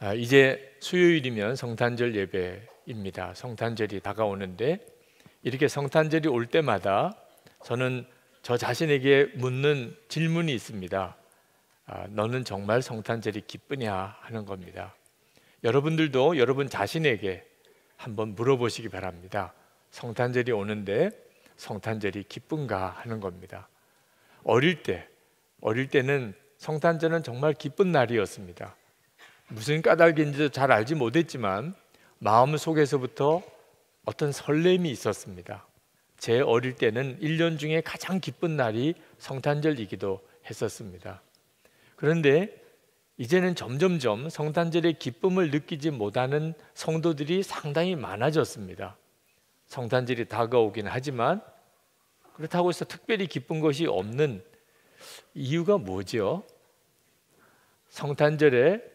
아, 이제 수요일이면 성탄절 예배입니다. 성탄절이 다가오는데 이렇게 성탄절이 올 때마다 저는 저 자신에게 묻는 질문이 있습니다. 아, 너는 정말 성탄절이 기쁘냐 하는 겁니다. 여러분들도 여러분 자신에게 한번 물어보시기 바랍니다. 성탄절이 오는데 성탄절이 기쁜가 하는 겁니다. 어릴 때, 어릴 때는 성탄절은 정말 기쁜 날이었습니다. 무슨 까닭인지 잘 알지 못했지만 마음 속에서부터 어떤 설렘이 있었습니다. 제 어릴 때는 1년 중에 가장 기쁜 날이 성탄절이기도 했었습니다. 그런데 이제는 점점점 성탄절의 기쁨을 느끼지 못하는 성도들이 상당히 많아졌습니다. 성탄절이 다가오긴 하지만 그렇다고 해서 특별히 기쁜 것이 없는 이유가 뭐죠? 성탄절에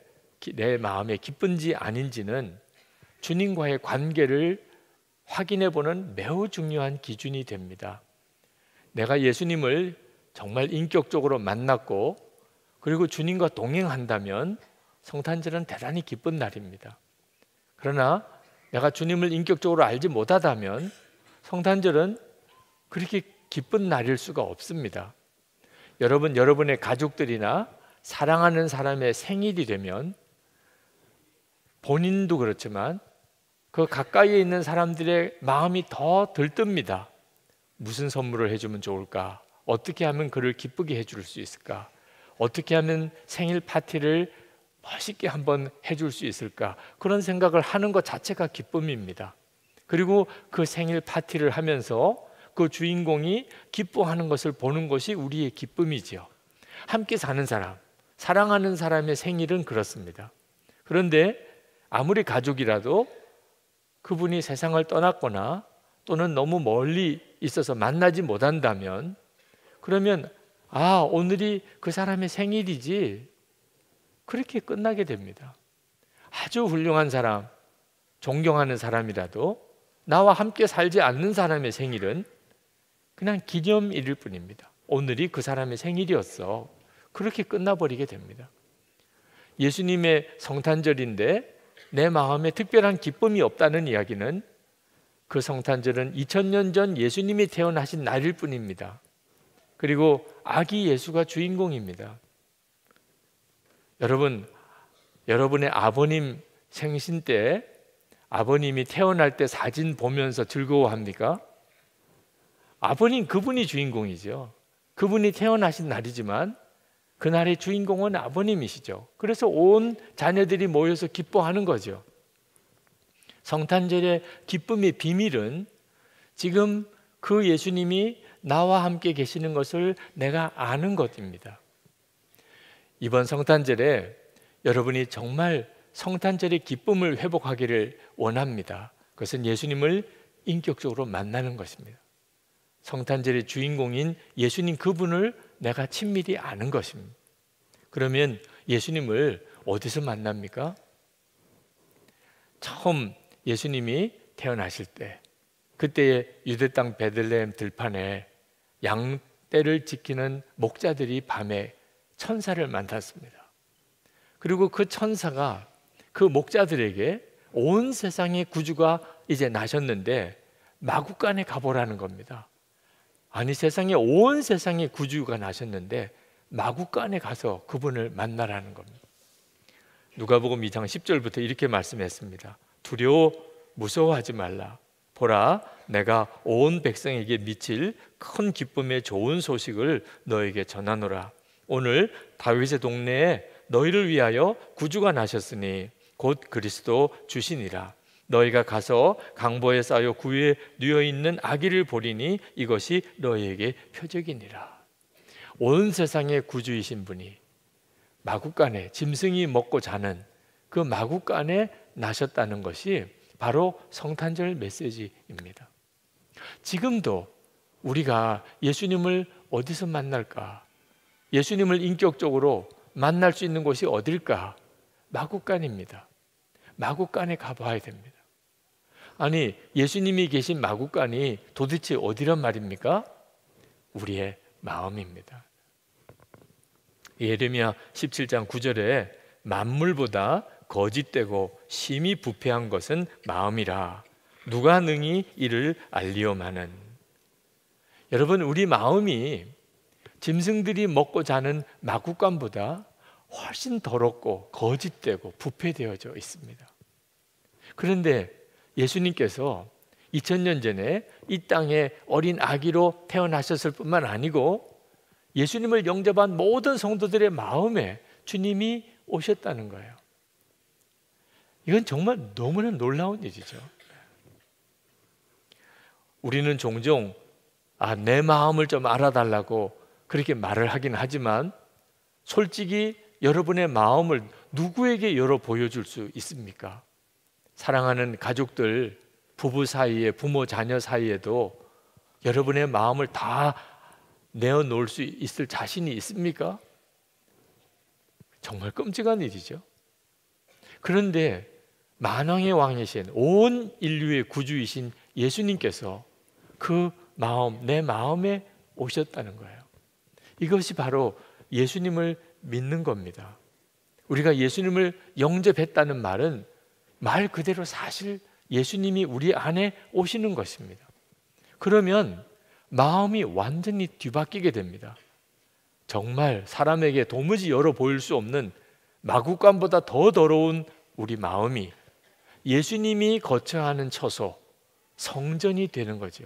내 마음에 기쁜지 아닌지는 주님과의 관계를 확인해 보는 매우 중요한 기준이 됩니다. 내가 예수님을 정말 인격적으로 만났고 그리고 주님과 동행한다면 성탄절은 대단히 기쁜 날입니다. 그러나 내가 주님을 인격적으로 알지 못하다면 성탄절은 그렇게 기쁜 날일 수가 없습니다. 여러분, 여러분의 가족들이나 사랑하는 사람의 생일이 되면 본인도 그렇지만 그 가까이에 있는 사람들의 마음이 더 들뜹니다. 무슨 선물을 해주면 좋을까? 어떻게 하면 그를 기쁘게 해줄 수 있을까? 어떻게 하면 생일 파티를 멋있게 한번 해줄 수 있을까? 그런 생각을 하는 것 자체가 기쁨입니다. 그리고 그 생일 파티를 하면서 그 주인공이 기뻐하는 것을 보는 것이 우리의 기쁨이지요. 함께 사는 사람, 사랑하는 사람의 생일은 그렇습니다. 그런데 아무리 가족이라도 그분이 세상을 떠났거나 또는 너무 멀리 있어서 만나지 못한다면 그러면 아, 오늘이 그 사람의 생일이지. 그렇게 끝나게 됩니다. 아주 훌륭한 사람, 존경하는 사람이라도 나와 함께 살지 않는 사람의 생일은 그냥 기념일일 뿐입니다. 오늘이 그 사람의 생일이었어. 그렇게 끝나버리게 됩니다. 예수님의 성탄절인데 내 마음에 특별한 기쁨이 없다는 이야기는 그 성탄절은 2000년 전 예수님이 태어나신 날일 뿐입니다. 그리고 아기 예수가 주인공입니다. 여러분, 여러분의 아버님 생신 때 아버님이 태어날 때 사진 보면서 즐거워합니까? 아버님 그분이 주인공이죠. 그분이 태어나신 날이지만 그날의 주인공은 아버님이시죠. 그래서 온 자녀들이 모여서 기뻐하는 거죠. 성탄절의 기쁨의 비밀은 지금 그 예수님이 나와 함께 계시는 것을 내가 아는 것입니다. 이번 성탄절에 여러분이 정말 성탄절의 기쁨을 회복하기를 원합니다. 그것은 예수님을 인격적으로 만나는 것입니다. 성탄절의 주인공인 예수님 그분을 내가 친밀히 아는 것입니다. 그러면 예수님을 어디서 만납니까? 처음 예수님이 태어나실 때 그때의 유대 땅 베들레헴 들판에 양 떼를 지키는 목자들이 밤에 천사를 만났습니다. 그리고 그 천사가 그 목자들에게 온 세상의 구주가 이제 나셨는데 마국간에 가보라는 겁니다. 아니 세상에 온 세상에 구주가 나셨는데 마구간에 가서 그분을 만나라는 겁니다. 누가복음 2장 10절부터 이렇게 말씀했습니다. 두려워 무서워하지 말라. 보라 내가 온 백성에게 미칠 큰 기쁨의 좋은 소식을 너에게 전하노라. 오늘 다윗의 동네에 너희를 위하여 구주가 나셨으니 곧 그리스도 주시니라. 너희가 가서 강보에 쌓여 구유에 누워 있는 아기를 보리니 이것이 너희에게 표적이니라. 온 세상의 구주이신 분이 마국간에 짐승이 먹고 자는 그 마국간에 나셨다는 것이 바로 성탄절 메시지입니다. 지금도 우리가 예수님을 어디서 만날까? 예수님을 인격적으로 만날 수 있는 곳이 어딜까? 마국간입니다. 마국간에 가봐야 됩니다. 아니 예수님이 계신 마구간이 도대체 어디란 말입니까? 우리의 마음입니다. 예레미야 17장 9절에 만물보다 거짓되고 심히 부패한 것은 마음이라 누가 능히 이를 알리오마는 여러분 우리 마음이 짐승들이 먹고 자는 마구간보다 훨씬 더럽고 거짓되고 부패되어져 있습니다. 그런데 예수님께서 2000년 전에 이 땅에 어린 아기로 태어나셨을 뿐만 아니고 예수님을 영접한 모든 성도들의 마음에 주님이 오셨다는 거예요. 이건 정말 너무나 놀라운 일이죠. 우리는 종종 아, 내 마음을 좀 알아달라고 그렇게 말을 하긴 하지만 솔직히 여러분의 마음을 누구에게 열어 보여줄 수 있습니까? 사랑하는 가족들, 부부 사이에, 부모 자녀 사이에도 여러분의 마음을 다 내어 놓을 수 있을 자신이 있습니까? 정말 끔찍한 일이죠. 그런데 만왕의 왕이신 온 인류의 구주이신 예수님께서 그 마음, 내 마음에 오셨다는 거예요. 이것이 바로 예수님을 믿는 겁니다. 우리가 예수님을 영접했다는 말은 말 그대로 사실 예수님이 우리 안에 오시는 것입니다. 그러면 마음이 완전히 뒤바뀌게 됩니다. 정말 사람에게 도무지 열어 보일 수 없는 마구간보다 더 더러운 우리 마음이 예수님이 거쳐 하는 처소, 성전이 되는 거죠.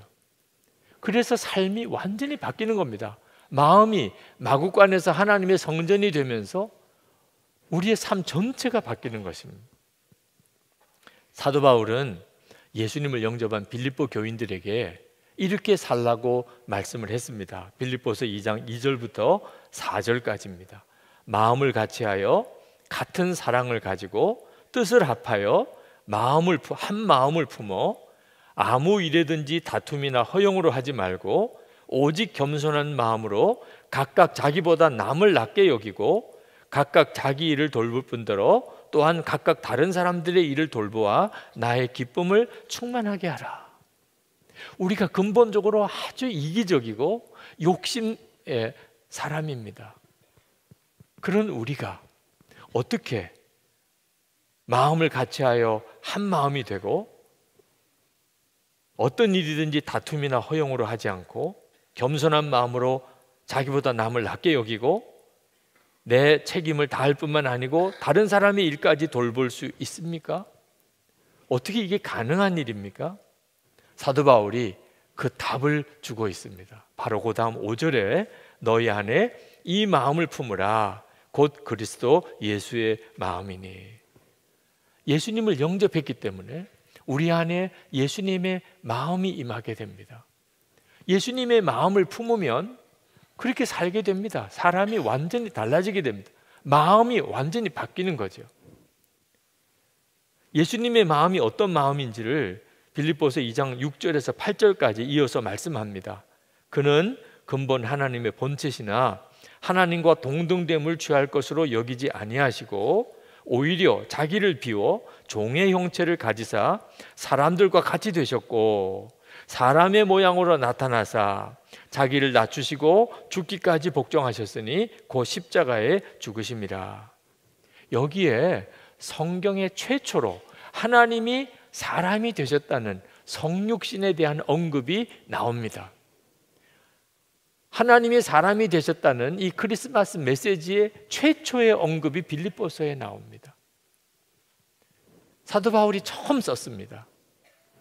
그래서 삶이 완전히 바뀌는 겁니다. 마음이 마구간에서 하나님의 성전이 되면서 우리의 삶 전체가 바뀌는 것입니다. 사도 바울은 예수님을 영접한 빌립보 교인들에게 이렇게 살라고 말씀을 했습니다. 빌립보서 2장 2절부터 4절까지입니다. 마음을 같이하여 같은 사랑을 가지고 뜻을 합하여 마음을 한 마음을 품어 아무 일에든지 다툼이나 허용으로 하지 말고 오직 겸손한 마음으로 각각 자기보다 남을 낮게 여기고 각각 자기 일을 돌볼 뿐더러 또한 각각 다른 사람들의 일을 돌보아 나의 기쁨을 충만하게 하라. 우리가 근본적으로 아주 이기적이고 욕심의 예, 사람입니다. 그런 우리가 어떻게 마음을 같이하여 한 마음이 되고 어떤 일이든지 다툼이나 허용으로 하지 않고 겸손한 마음으로 자기보다 남을 낮게 여기고 내 책임을 다할 뿐만 아니고 다른 사람의 일까지 돌볼 수 있습니까? 어떻게 이게 가능한 일입니까? 사도 바울이 그 답을 주고 있습니다. 바로 그 다음 5절에 너희 안에 이 마음을 품으라. 곧 그리스도 예수의 마음이니. 예수님을 영접했기 때문에 우리 안에 예수님의 마음이 임하게 됩니다. 예수님의 마음을 품으면 그렇게 살게 됩니다. 사람이 완전히 달라지게 됩니다. 마음이 완전히 바뀌는 거죠. 예수님의 마음이 어떤 마음인지를 빌립보서 2장 6절에서 8절까지 이어서 말씀합니다. 그는 근본 하나님의 본체시나 하나님과 동등됨을 취할 것으로 여기지 아니하시고 오히려 자기를 비워 종의 형체를 가지사 사람들과 같이 되셨고 사람의 모양으로 나타나사 자기를 낮추시고 죽기까지 복종하셨으니 곧 십자가에 죽으십이라 여기에 성경의 최초로 하나님이 사람이 되셨다는 성육신에 대한 언급이 나옵니다. 하나님이 사람이 되셨다는 이 크리스마스 메시지의 최초의 언급이 빌립보서에 나옵니다. 사도 바울이 처음 썼습니다.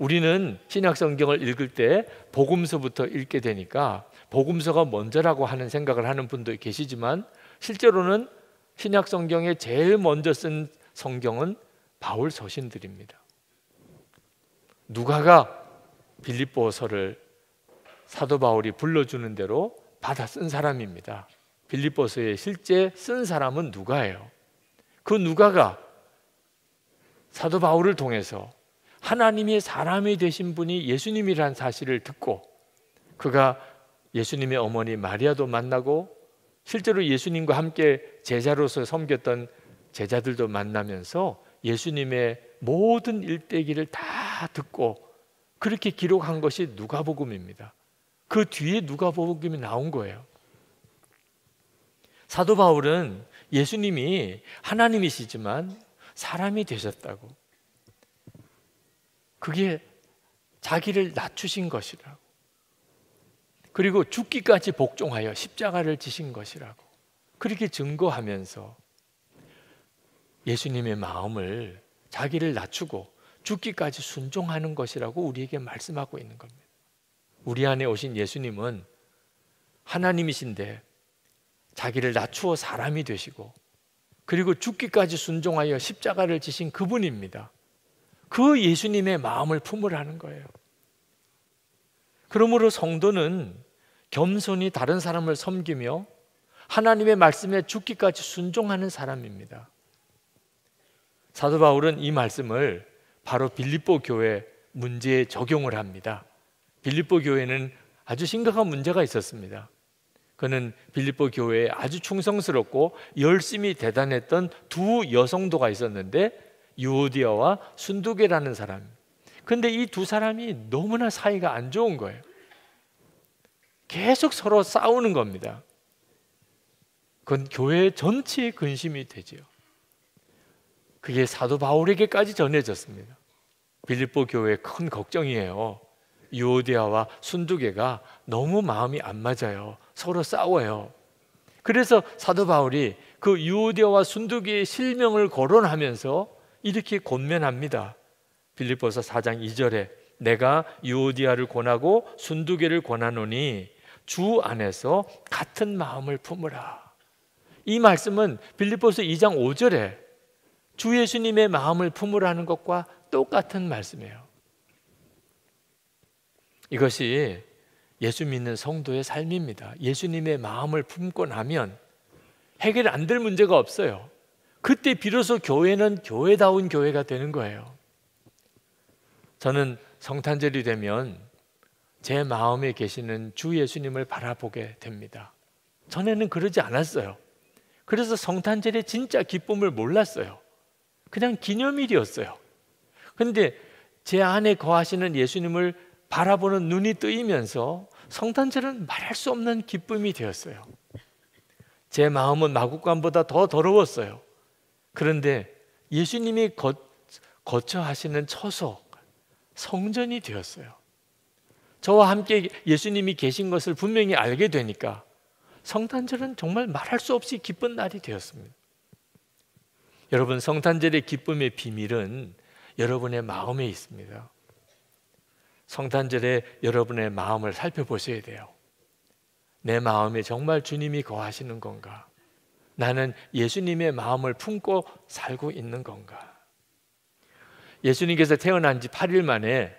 우리는 신약 성경을 읽을 때 복음서부터 읽게 되니까 복음서가 먼저라고 하는 생각을 하는 분도 계시지만 실제로는 신약 성경에 제일 먼저 쓴 성경은 바울 서신들입니다. 누가가 빌립보서를 사도 바울이 불러주는 대로 받아 쓴 사람입니다. 빌립보서에 실제 쓴 사람은 누가예요? 그 누가가 사도 바울을 통해서 하나님이 사람이 되신 분이 예수님이란 사실을 듣고 그가 예수님의 어머니 마리아도 만나고 실제로 예수님과 함께 제자로서 섬겼던 제자들도 만나면서 예수님의 모든 일대기를 다 듣고 그렇게 기록한 것이 누가복음입니다. 그 뒤에 누가복음이 나온 거예요. 사도 바울은 예수님이 하나님이시지만 사람이 되셨다고 그게 자기를 낮추신 것이라고. 그리고 죽기까지 복종하여 십자가를 지신 것이라고. 그렇게 증거하면서 예수님의 마음을 자기를 낮추고 죽기까지 순종하는 것이라고 우리에게 말씀하고 있는 겁니다. 우리 안에 오신 예수님은 하나님이신데 자기를 낮추어 사람이 되시고 그리고 죽기까지 순종하여 십자가를 지신 그분입니다. 그 예수님의 마음을 품으라는 거예요. 그러므로 성도는 겸손히 다른 사람을 섬기며 하나님의 말씀에 죽기까지 순종하는 사람입니다. 사도 바울은 이 말씀을 바로 빌립보 교회 문제에 적용을 합니다. 빌립보 교회는 아주 심각한 문제가 있었습니다. 그는 빌립보 교회에 아주 충성스럽고 열심히 대단했던 두 여성도가 있었는데 유오디아와 순두계라는 사람. 근데 이 두 사람이 너무나 사이가 안 좋은 거예요. 계속 서로 싸우는 겁니다. 그건 교회 전체의 근심이 되지요. 그게 사도 바울에게까지 전해졌습니다. 빌립보 교회의 큰 걱정이에요. 유오디아와 순두계가 너무 마음이 안 맞아요. 서로 싸워요. 그래서 사도 바울이 그 유오디아와 순두계의 실명을 거론하면서 이렇게 곤면합니다 빌립보서 4장 2절에 내가 유오디아를 권하고 순두개를 권하노니 주 안에서 같은 마음을 품으라. 이 말씀은 빌립보서 2장 5절에 주 예수님의 마음을 품으라는 것과 똑같은 말씀이에요. 이것이 예수 믿는 성도의 삶입니다. 예수님의 마음을 품고 나면 해결 안 될 문제가 없어요. 그때 비로소 교회는 교회다운 교회가 되는 거예요. 저는 성탄절이 되면 제 마음에 계시는 주 예수님을 바라보게 됩니다. 전에는 그러지 않았어요. 그래서 성탄절의 진짜 기쁨을 몰랐어요. 그냥 기념일이었어요. 근데 제 안에 거하시는 예수님을 바라보는 눈이 뜨이면서 성탄절은 말할 수 없는 기쁨이 되었어요. 제 마음은 마국간보다 더 더러웠어요. 그런데 예수님이 거, 거쳐 하시는 처소, 성전이 되었어요. 저와 함께 예수님이 계신 것을 분명히 알게 되니까 성탄절은 정말 말할 수 없이 기쁜 날이 되었습니다. 여러분, 성탄절의 기쁨의 비밀은 여러분의 마음에 있습니다. 성탄절에 여러분의 마음을 살펴보셔야 돼요. 내 마음에 정말 주님이 거하시는 건가? 나는 예수님의 마음을 품고 살고 있는 건가? 예수님께서 태어난 지 8일 만에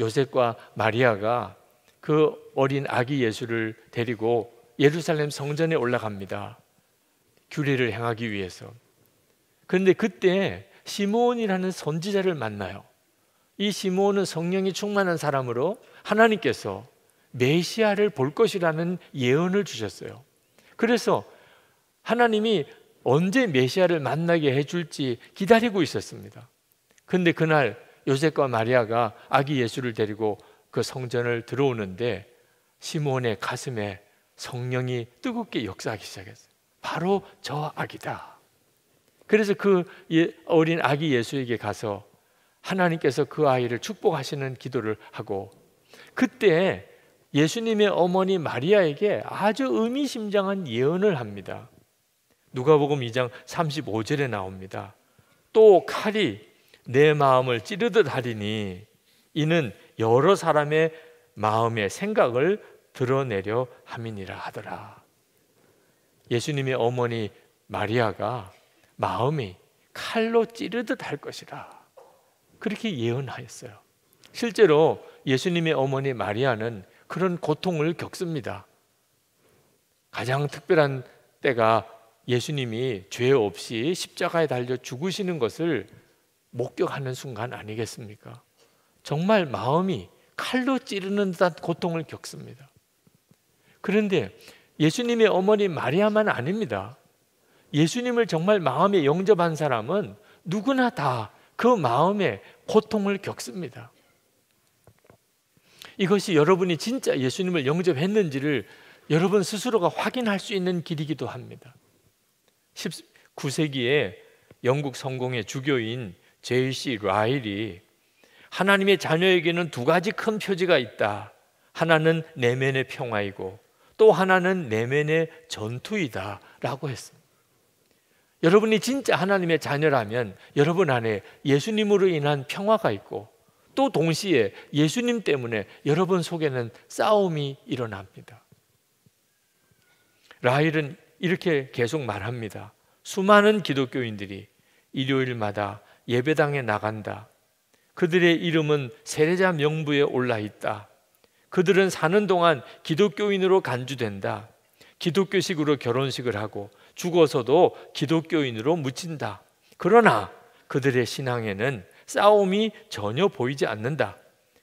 요셉과 마리아가 그 어린 아기 예수를 데리고 예루살렘 성전에 올라갑니다. 규례를 행하기 위해서. 그런데 그때 시몬이라는 선지자를 만나요. 이 시몬은 성령이 충만한 사람으로 하나님께서 메시아를 볼 것이라는 예언을 주셨어요. 그래서 하나님이 언제 메시아를 만나게 해줄지 기다리고 있었습니다. 근데 그날 요셉과 마리아가 아기 예수를 데리고 그 성전을 들어오는데 시몬의 가슴에 성령이 뜨겁게 역사하기 시작했어요. 바로 저 아기다. 그래서 그 예, 어린 아기 예수에게 가서 하나님께서 그 아이를 축복하시는 기도를 하고 그때 예수님의 어머니 마리아에게 아주 의미심장한 예언을 합니다. 누가복음 2장 35절에 나옵니다. 또 칼이 내 마음을 찌르듯 하리니 이는 여러 사람의 마음의 생각을 드러내려 함이니라 하더라. 예수님의 어머니 마리아가 마음이 칼로 찌르듯 할 것이라 그렇게 예언하였어요. 실제로 예수님의 어머니 마리아는 그런 고통을 겪습니다. 가장 특별한 때가 예수님이 죄 없이 십자가에 달려 죽으시는 것을 목격하는 순간 아니겠습니까? 정말 마음이 칼로 찌르는 듯한 고통을 겪습니다. 그런데 예수님의 어머니 마리아만 아닙니다. 예수님을 정말 마음에 영접한 사람은 누구나 다 그 마음에 고통을 겪습니다. 이것이 여러분이 진짜 예수님을 영접했는지를 여러분 스스로가 확인할 수 있는 길이기도 합니다. 19세기에 영국 성공의 주교인 제이시 라일이 하나님의 자녀에게는 두 가지 큰 표지가 있다. 하나는 내면의 평화이고 또 하나는 내면의 전투이다라고 했습니다. 여러분이 진짜 하나님의 자녀라면 여러분 안에 예수님으로 인한 평화가 있고 또 동시에 예수님 때문에 여러분 속에는 싸움이 일어납니다. 라일은 이렇게 계속 말합니다. 수많은 기독교인들이 일요일마다 예배당에 나간다. 그들의 이름은 세례자 명부에 올라 있다. 그들은 사는 동안 기독교인으로 간주된다. 기독교식으로 결혼식을 하고 죽어서도 기독교인으로 묻힌다. 그러나 그들의 신앙에는 싸움이 전혀 보이지 않는다.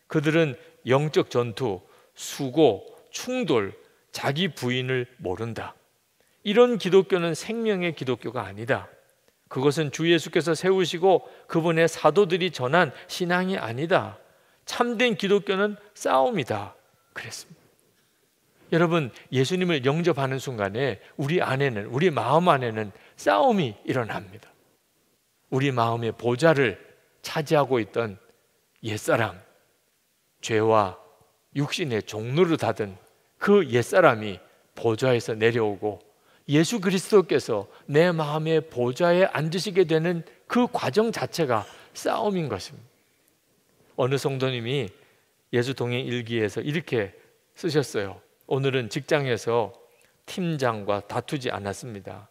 그들은 영적 전투, 수고, 충돌, 자기 부인을 모른다. 이런 기독교는 생명의 기독교가 아니다. 그것은 주 예수께서 세우시고 그분의 사도들이 전한 신앙이 아니다. 참된 기독교는 싸움이다. 그랬습니다. 여러분, 예수님을 영접하는 순간에 우리 안에는, 우리 마음 안에는 싸움이 일어납니다. 우리 마음의 보좌를 차지하고 있던 옛사람, 죄와 육신의 종로를 닫은 그 옛사람이 보좌에서 내려오고 예수 그리스도께서 내 마음의 보좌에 앉으시게 되는 그 과정 자체가 싸움인 것입니다. 어느 성도님이 예수 동행 일기에서 이렇게 쓰셨어요. 오늘은 직장에서 팀장과 다투지 않았습니다.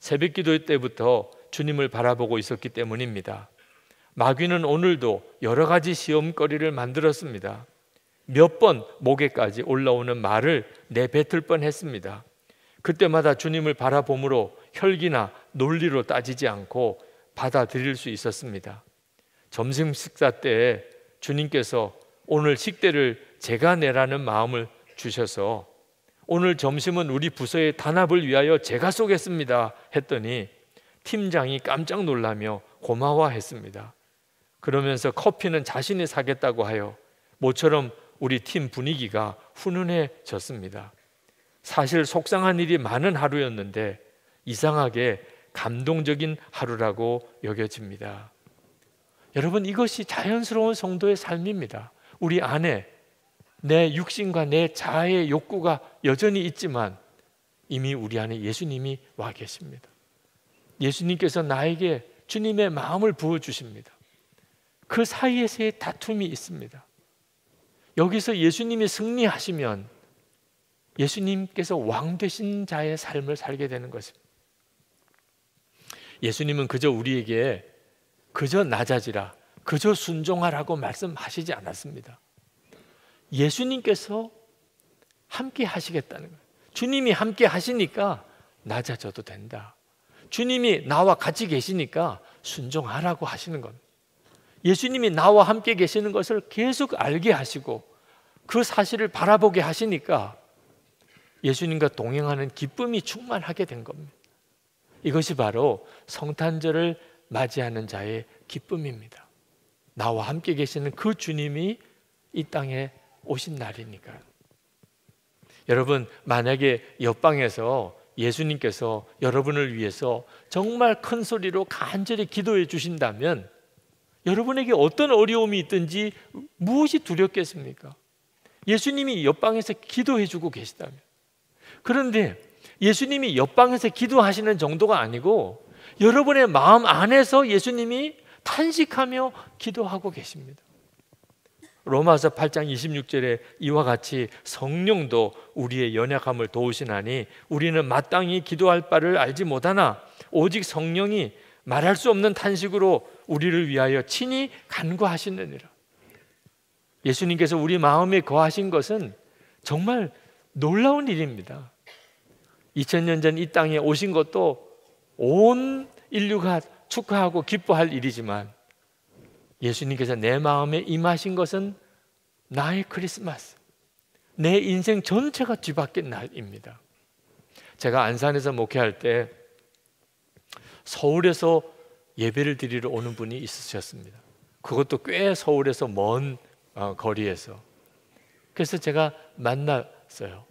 새벽 기도 때부터 주님을 바라보고 있었기 때문입니다. 마귀는 오늘도 여러 가지 시험거리를 만들었습니다. 몇 번 목에까지 올라오는 말을 내뱉을 뻔 했습니다. 그때마다 주님을 바라봄으로 혈기나 논리로 따지지 않고 받아들일 수 있었습니다. 점심 식사 때 주님께서 오늘 식대를 제가 내라는 마음을 주셔서 오늘 점심은 우리 부서의 단합을 위하여 제가 쏘겠습니다 했더니 팀장이 깜짝 놀라며 고마워했습니다. 그러면서 커피는 자신이 사겠다고 하여 모처럼 우리 팀 분위기가 훈훈해졌습니다. 사실 속상한 일이 많은 하루였는데 이상하게 감동적인 하루라고 여겨집니다. 여러분 이것이 자연스러운 성도의 삶입니다. 우리 안에 내 육신과 내 자아의 욕구가 여전히 있지만 이미 우리 안에 예수님이 와 계십니다. 예수님께서 나에게 주님의 마음을 부어 주십니다. 그 사이에서의 다툼이 있습니다. 여기서 예수님이 승리하시면 예수님께서 왕 되신 자의 삶을 살게 되는 것입니다. 예수님은 그저 우리에게 그저 낮아지라, 그저 순종하라고 말씀하시지 않았습니다. 예수님께서 함께 하시겠다는 거예요. 주님이 함께 하시니까 낮아져도 된다. 주님이 나와 같이 계시니까 순종하라고 하시는 겁 예수님이 나와 함께 계시는 것을 계속 알게 하시고 그 사실을 바라보게 하시니까 예수님과 동행하는 기쁨이 충만하게 된 겁니다. 이것이 바로 성탄절을 맞이하는 자의 기쁨입니다. 나와 함께 계시는 그 주님이 이 땅에 오신 날이니까. 여러분, 만약에 옆방에서 예수님께서 여러분을 위해서 정말 큰 소리로 간절히 기도해 주신다면 여러분에게 어떤 어려움이 있든지 무엇이 두렵겠습니까? 예수님이 옆방에서 기도해 주고 계시다면 그런데 예수님이 옆방에서 기도하시는 정도가 아니고 여러분의 마음 안에서 예수님이 탄식하며 기도하고 계십니다. 로마서 8장 26절에 이와 같이 성령도 우리의 연약함을 도우시나니 우리는 마땅히 기도할 바를 알지 못하나 오직 성령이 말할 수 없는 탄식으로 우리를 위하여 친히 간구하시느니라. 예수님께서 우리 마음에 거하신 것은 정말 놀라운 일입니다. 2 0년 전 이 땅에 오신 것도 온 인류가 축하하고 기뻐할 일이지만 예수님께서 내 마음에 임하신 것은 나의 크리스마스, 내 인생 전체가 뒤바뀐 날입니다. 제가 안산에서 목회할 때 서울에서 예배를 드리러 오는 분이 있으셨습니다. 그것도 꽤 서울에서 먼 어, 거리에서. 그래서 제가 만나 있어요.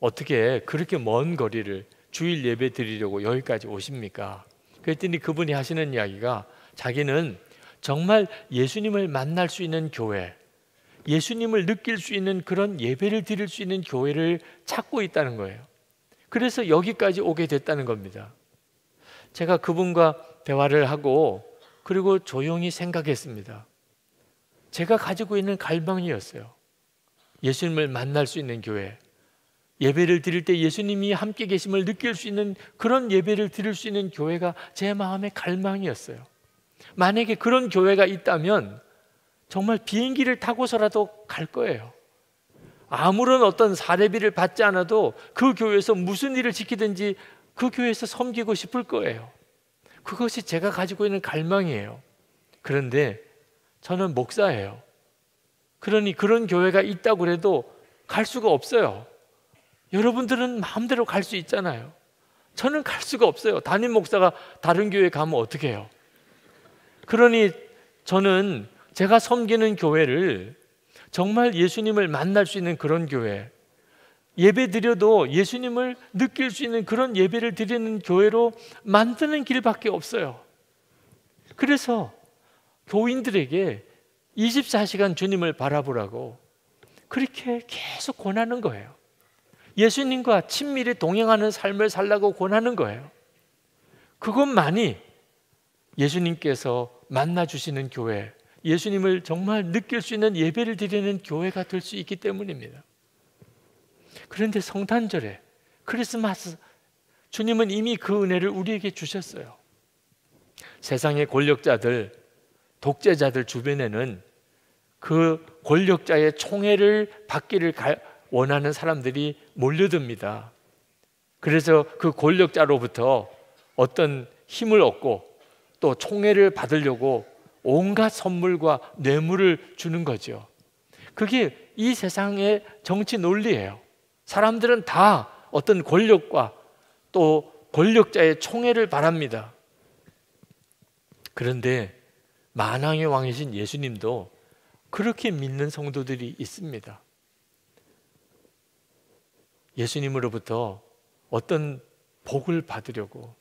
어떻게 그렇게 먼 거리를 주일 예배 드리려고 여기까지 오십니까? 그랬더니 그분이 하시는 이야기가 자기는 정말 예수님을 만날 수 있는 교회, 예수님을 느낄 수 있는 그런 예배를 드릴 수 있는 교회를 찾고 있다는 거예요. 그래서 여기까지 오게 됐다는 겁니다. 제가 그분과 대화를 하고 그리고 조용히 생각했습니다. 제가 가지고 있는 갈망이었어요. 예수님을 만날 수 있는 교회. 예배를 드릴 때 예수님이 함께 계심을 느낄 수 있는 그런 예배를 드릴 수 있는 교회가 제 마음의 갈망이었어요. 만약에 그런 교회가 있다면 정말 비행기를 타고서라도 갈 거예요. 아무런 어떤 사례비를 받지 않아도 그 교회에서 무슨 일을 지키든지 그 교회에서 섬기고 싶을 거예요. 그것이 제가 가지고 있는 갈망이에요. 그런데 저는 목사예요. 그러니 그런 교회가 있다고 해도 갈 수가 없어요. 여러분들은 마음대로 갈 수 있잖아요. 저는 갈 수가 없어요. 담임 목사가 다른 교회 가면 어떻게 해요? 그러니 저는 제가 섬기는 교회를 정말 예수님을 만날 수 있는 그런 교회, 예배 드려도 예수님을 느낄 수 있는 그런 예배를 드리는 교회로 만드는 길밖에 없어요. 그래서 교인들에게 24시간 주님을 바라보라고 그렇게 계속 권하는 거예요. 예수님과 친밀히 동행하는 삶을 살라고 권하는 거예요. 그것만이 예수님께서 만나 주시는 교회, 예수님을 정말 느낄 수 있는 예배를 드리는 교회가 될 수 있기 때문입니다. 그런데 성탄절에 크리스마스 주님은 이미 그 은혜를 우리에게 주셨어요. 세상의 권력자들, 독재자들 주변에는 그 권력자의 총애를 받기를 원하는 사람들이 몰려듭니다. 그래서 그 권력자로부터 어떤 힘을 얻고 또 총애를 받으려고 온갖 선물과 뇌물을 주는 거죠. 그게 이 세상의 정치 논리예요. 사람들은 다 어떤 권력과 또 권력자의 총애를 바랍니다. 그런데 만왕의 왕이신 예수님도 그렇게 믿는 성도들이 있습니다. 예수님으로부터 어떤 복을 받으려고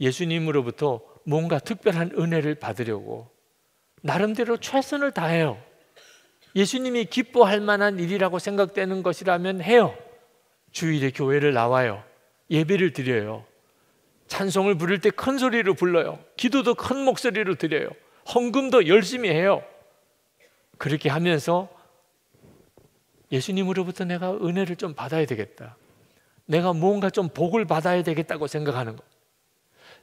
예수님으로부터 뭔가 특별한 은혜를 받으려고 나름대로 최선을 다해요. 예수님이 기뻐할 만한 일이라고 생각되는 것이라면 해요. 주일에 교회를 나와요. 예배를 드려요. 찬송을 부를 때 큰 소리로 불러요. 기도도 큰 목소리로 드려요. 헌금도 열심히 해요. 그렇게 하면서 예수님으로부터 내가 은혜를 좀 받아야 되겠다. 내가 뭔가 좀 복을 받아야 되겠다고 생각하는 것.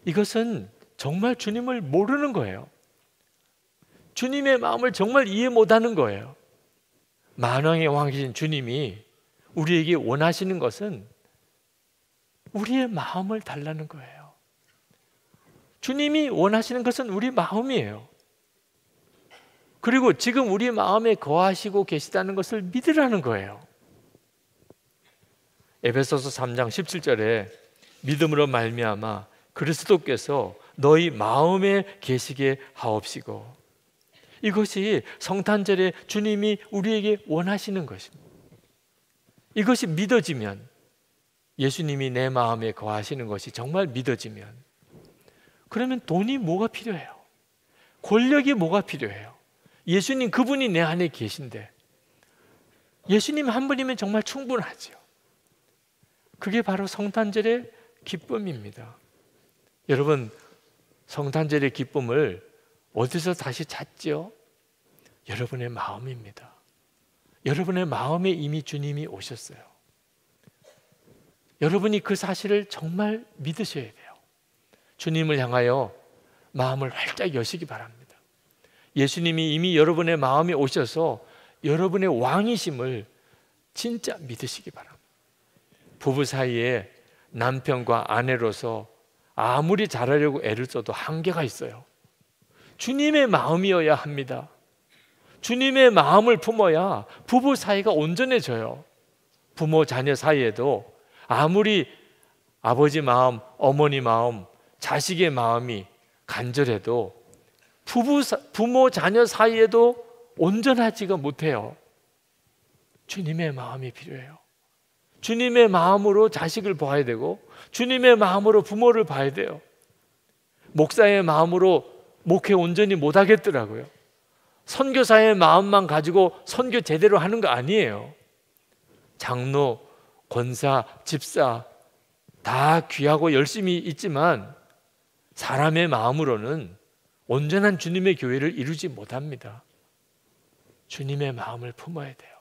이것은 정말 주님을 모르는 거예요. 주님의 마음을 정말 이해 못하는 거예요. 만왕의 왕이신 주님이 우리에게 원하시는 것은 우리의 마음을 달라는 거예요. 주님이 원하시는 것은 우리 마음이에요. 그리고 지금 우리 마음에 거하시고 계시다는 것을 믿으라는 거예요. 에베소서 3장 17절에 믿음으로 말미암아 그리스도께서 너희 마음에 계시게 하옵시고 이것이 성탄절에 주님이 우리에게 원하시는 것입니다. 이것이 믿어지면 예수님이 내 마음에 거하시는 것이 정말 믿어지면 그러면 돈이 뭐가 필요해요? 권력이 뭐가 필요해요? 예수님 그분이 내 안에 계신데 예수님 한 분이면 정말 충분하지요. 그게 바로 성탄절의 기쁨입니다. 여러분 성탄절의 기쁨을 어디서 다시 찾지요? 여러분의 마음입니다. 여러분의 마음에 이미 주님이 오셨어요. 여러분이 그 사실을 정말 믿으셔야 돼요. 주님을 향하여 마음을 활짝 여시기 바랍니다. 예수님이 이미 여러분의 마음에 오셔서 여러분의 왕이심을 진짜 믿으시기 바랍니다. 부부 사이에 남편과 아내로서 아무리 잘하려고 애를 써도 한계가 있어요. 주님의 마음이어야 합니다. 주님의 마음을 품어야 부부 사이가 온전해져요. 부모 자녀 사이에도 아무리 아버지 마음, 어머니 마음, 자식의 마음이 간절해도 부부, 부모, 자녀 사이에도 온전하지가 못해요. 주님의 마음이 필요해요. 주님의 마음으로 자식을 봐야 되고, 주님의 마음으로 부모를 봐야 돼요. 목사의 마음으로 목회 온전히 못하겠더라고요. 선교사의 마음만 가지고 선교 제대로 하는 거 아니에요. 장로, 권사, 집사 다 귀하고 열심히 있지만 사람의 마음으로는 온전한 주님의 교회를 이루지 못합니다. 주님의 마음을 품어야 돼요.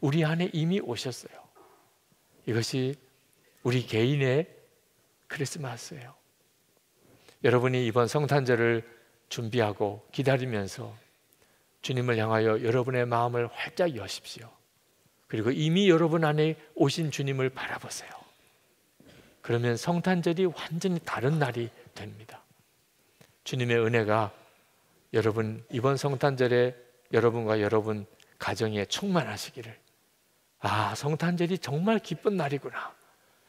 우리 안에 이미 오셨어요. 이것이 우리 개인의 크리스마스예요. 여러분이 이번 성탄절을 준비하고 기다리면서 주님을 향하여 여러분의 마음을 활짝 여십시오. 그리고 이미 여러분 안에 오신 주님을 바라보세요. 그러면 성탄절이 완전히 다른 날이 됩니다. 주님의 은혜가 여러분 이번 성탄절에 여러분과 여러분 가정에 충만하시기를 아 성탄절이 정말 기쁜 날이구나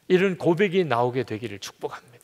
이런 고백이 나오게 되기를 축복합니다.